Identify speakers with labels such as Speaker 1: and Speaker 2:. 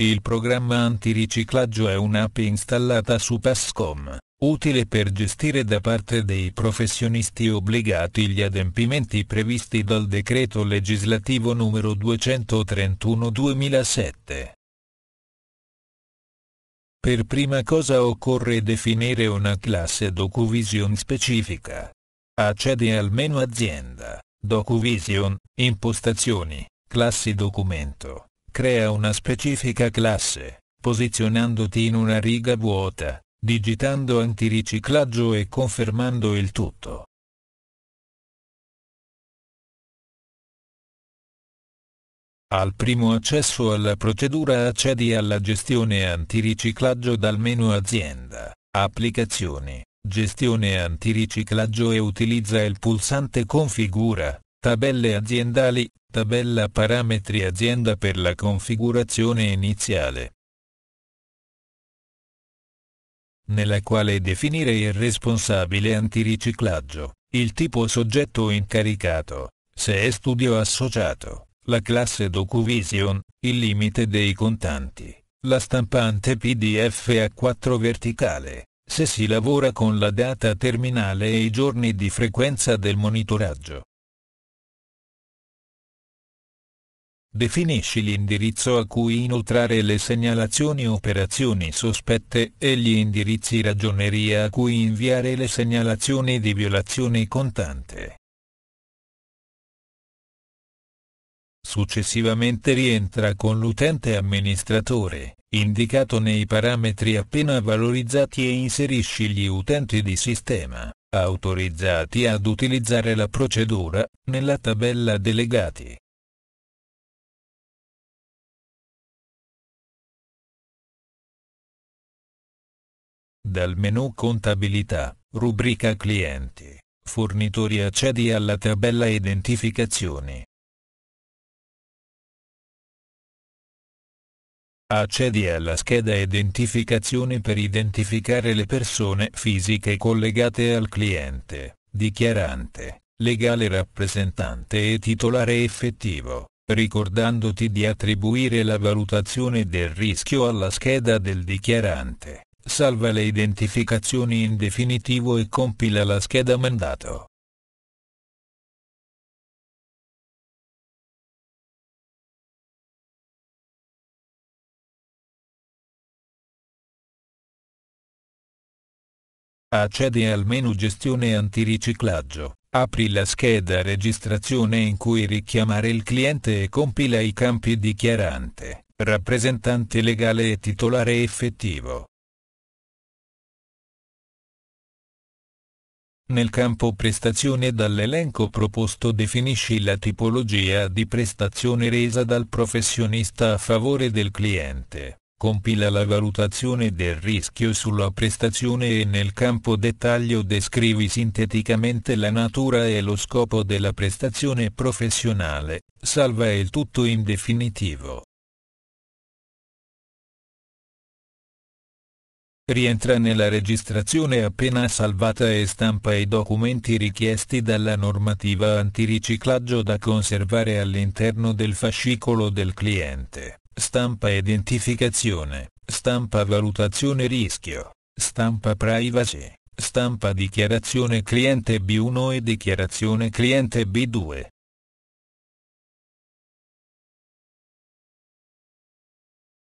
Speaker 1: Il programma antiriciclaggio è un'app installata su Passcom, utile per gestire da parte dei professionisti obbligati gli adempimenti previsti dal decreto legislativo n. 231 2007. Per prima cosa occorre definire una classe DocuVision specifica. Accede almeno Azienda, DocuVision, Impostazioni, Classi Documento. Crea una specifica classe, posizionandoti in una riga vuota,
Speaker 2: digitando antiriciclaggio e confermando il tutto. Al primo
Speaker 1: accesso alla procedura accedi alla gestione antiriciclaggio dal menu azienda, applicazioni, gestione antiriciclaggio e utilizza il pulsante configura, Tabelle aziendali, tabella parametri azienda per la configurazione iniziale, nella quale definire il responsabile antiriciclaggio, il tipo soggetto incaricato, se è studio associato, la classe DocuVision, il limite dei contanti, la stampante PDF A4 verticale, se si lavora con la data terminale e i giorni di frequenza del monitoraggio. Definisci l'indirizzo a cui inoltrare le segnalazioni operazioni sospette e gli indirizzi ragioneria a cui inviare le segnalazioni di violazione contante. Successivamente rientra con l'utente amministratore, indicato nei parametri appena valorizzati e inserisci gli utenti di sistema, autorizzati ad utilizzare la
Speaker 2: procedura, nella tabella delegati. dal menu Contabilità, rubrica Clienti, fornitori accedi alla tabella Identificazioni. Accedi alla scheda identificazione per identificare
Speaker 1: le persone fisiche collegate al cliente, dichiarante, legale rappresentante e titolare effettivo, ricordandoti di attribuire la valutazione del rischio alla scheda del dichiarante salva le
Speaker 2: identificazioni in definitivo e compila la scheda mandato. Accedi al menu Gestione antiriciclaggio, apri la
Speaker 1: scheda Registrazione in cui richiamare il cliente e compila i campi Dichiarante, rappresentante legale e titolare effettivo. Nel campo prestazione dall'elenco proposto definisci la tipologia di prestazione resa dal professionista a favore del cliente. Compila la valutazione del rischio sulla prestazione e nel campo dettaglio descrivi sinteticamente la natura e lo scopo
Speaker 2: della prestazione professionale, salva il tutto in definitivo. rientra nella
Speaker 1: registrazione appena salvata e stampa i documenti richiesti dalla normativa antiriciclaggio da conservare all'interno del fascicolo del cliente, stampa identificazione, stampa valutazione rischio, stampa privacy, stampa dichiarazione cliente B1 e dichiarazione
Speaker 2: cliente B2.